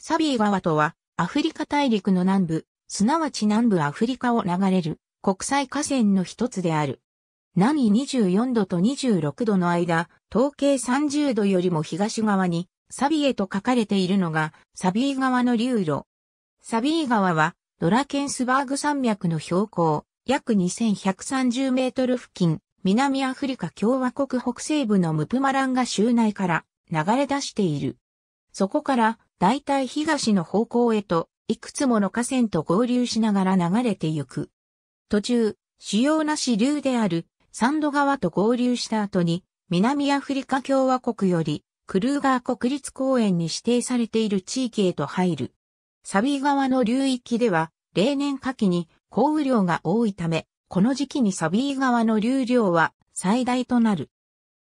サビー川とは、アフリカ大陸の南部、すなわち南部アフリカを流れる国際河川の一つである。南24度と26度の間、統計30度よりも東側に、サビエと書かれているのが、サビー川の流路。サビー川は、ドラケンスバーグ山脈の標高、約2130メートル付近、南アフリカ共和国北西部のムプマランガ州内から流れ出している。そこから大体東の方向へと、いくつもの河川と合流しながら流れてゆく。途中、主要な支流であるサンド川と合流した後に、南アフリカ共和国より、クルーガー国立公園に指定されている地域へと入る。サビ川の流域では、例年夏季に降雨量が多いため、この時期にサビ川の流量は最大となる。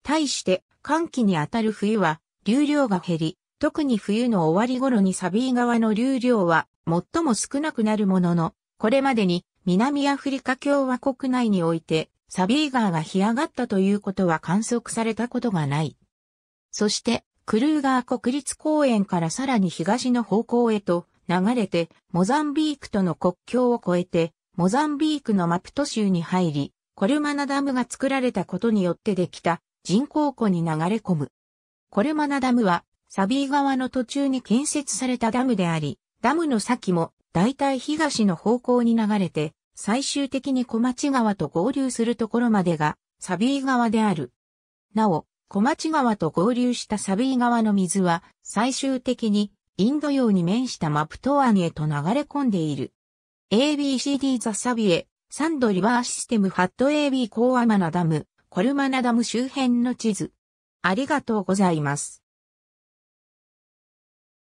対して、寒気にあたる冬は流量が減り、特に冬の終わり頃にサビー川の流量は最も少なくなるものの、これまでに南アフリカ共和国内においてサビー川が干上がったということは観測されたことがない。そして、クルーガー国立公園からさらに東の方向へと流れて、モザンビークとの国境を越えて、モザンビークのマプト州に入り、コルマナダムが作られたことによってできた人工湖に流れ込む。コルマナダムはサビー川の途中に建設されたダムであり、ダムの先も大体東の方向に流れて、最終的に小町川と合流するところまでがサビー川である。なお、小町川と合流したサビー川の水は最終的にインド洋に面したマプト湾へと流れ込んでいる。ABCD ザサビエ、サンドリバーシステムファット AB コーアマナダム、コルマナダム周辺の地図。ありがとうございます。